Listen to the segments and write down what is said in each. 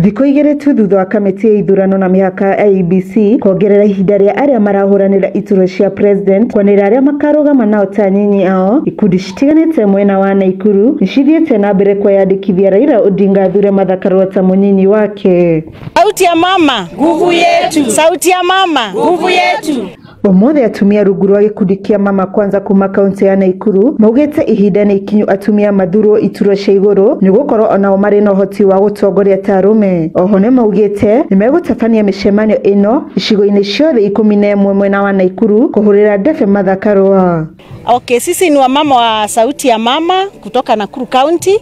thikå igä tu thutha wa kamä ya ithurano na mĩhaka abc kongerera ihinda rĩa arĩa marahũranĩra iturwa cia president kwanĩra arĩa makarũgama nao ta nyinyi ao ikundi citiganĩte mwena wa Naikuru nĩcithiĩte na mbere kweyandĩkithia raira Odinga athure Martha Karua mũnyinyi wake. Sauti ya mama, nguvu yetu. Sauti ya mama, nguvu yetu. Omothĩ atumia rungu rwa gĩkundi kĩa mama kwanza kuma kaunti ya Naikuru maugĩte ihinda nĩ ikinyu atumia mathurwo iturwa cia igũrũ nĩgũkorwo onao marĩ na ũhoti wa gũtongoria ta arũme. Oho nĩ maugĩte nĩmegũtabania mĩcemanio ĩno icigo-inĩ ciothe ikũmi na ĩmwe mwena wa Naikuru kũhũrĩra ndebe Martha Karua. Okay, sisi ni wamama wa Sauti ya Mama kutoka Nakuru County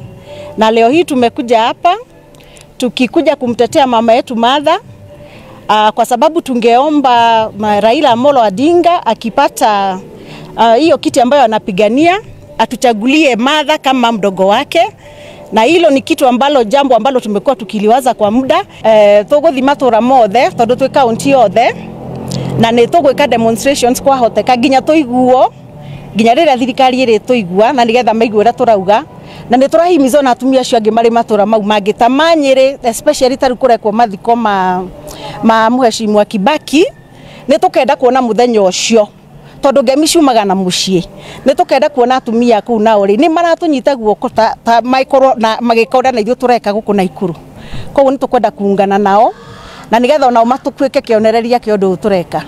na leo hii tumekuja hapa tukikuja kumtetea mama yetu Martha uh, kwa sababu tungeomba Raila Amolo Odinga akipata ah, hiyo uh, kiti ambayo anapigania atuchagulie madha kama mdogo wake na hilo ni kitu ambalo jambo ambalo tumekuwa tukiliwaza kwa muda eh, tuguthi matura mothe tondu twi kaunti yothe na ni tugwika demonstrations kwa kwahoteka nginya tuiguo nginya rä rä a thirikari ri rä igua na nä getha maigua rä a na ni tå rahimithwo atumia acio angä mari matura mau mangä ta manyä rä tarä mathiko ma ma muheshimwa Kibaki nä tå kenda kuona må thenya å cio tondå ngemi ciumaga na må ciä nä tå kenda kuona atumia kå u uri ni nä maratå guoko magä korwo na ithuä tå reka gå kå na ikå rå koguo nä tå kuungana nao na nä getha onao matå kuä ke kä onereria kä å ndå tå reka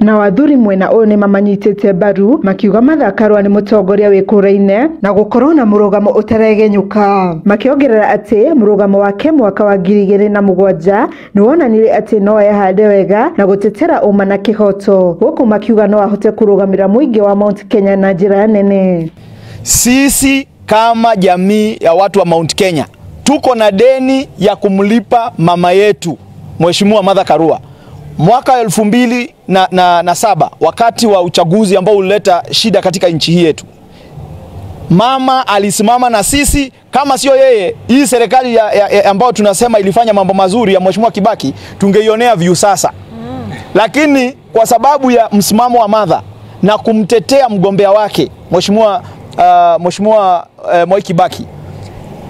na wathuri mwena uyu ni mamanyitite mbaru makiuga mathakarwa ni mutongoria kuraine na gukorwo na murugamo utaregenyuka makiongerera ati murugamo wake mwaka wa ngiri igiri na mugwanja ni wonanire ati no ehande wega na gutetera uma na kihoto guku makiuga no ahote kurugamira muingi wa Mount Kenya na njira nene sisi kama jamii ya watu wa Mount Kenya tuko na deni ya kumlipa mama yetu Mheshimiwa Martha Karua mwaka elfu mbili na, na, na saba wakati wa uchaguzi ambao ulileta shida katika nchi hii yetu, mama alisimama na sisi. Kama sio yeye, hii serikali ya, ya, ya ambayo tunasema ilifanya mambo mazuri ya mheshimiwa Kibaki tungeionea viu sasa mm. Lakini kwa sababu ya msimamo wa madha na kumtetea mgombea wake mheshimiwa uh, mheshimiwa uh, Mwai Kibaki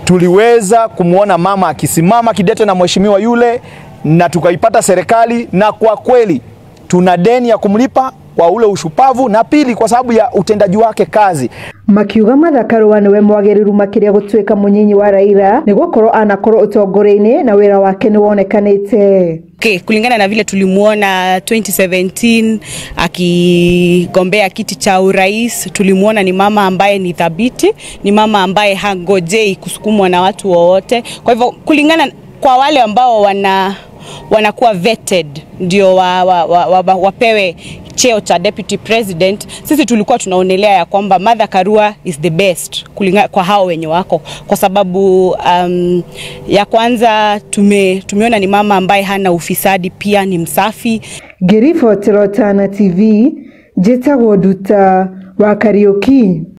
tuliweza kumwona mama akisimama kidete na mheshimiwa yule na tukaipata serikali, na kwa kweli tuna deni ya kumlipa kwa ule ushupavu, na pili kwa sababu ya utendaji wake kazi makiuga mathakarwa niwe mwagiriru makiria gutuika munyinyi wa raira ni gukorwo anakorwo utongoria-ini na wira wake ni Okay, kulingana na vile tulimuona 2017 akigombea kiti cha urais, tulimuona ni mama ambaye ni thabiti, ni mama ambaye hangojei kusukumwa na watu wowote. Kwa hivyo kulingana kwa wale ambao wana wanakuwa vetted ndio wa, wa, wa, wa, wa, wapewe cheo cha deputy president. Sisi tulikuwa tunaonelea ya kwamba Martha Karua is the best kulinga, kwa hao wenye wako, kwa sababu um, ya kwanza tume, tumeona ni mama ambaye hana ufisadi, pia ni msafi. Girifo Tirotana TV, njĩtagwo Nduta wa Kariuki.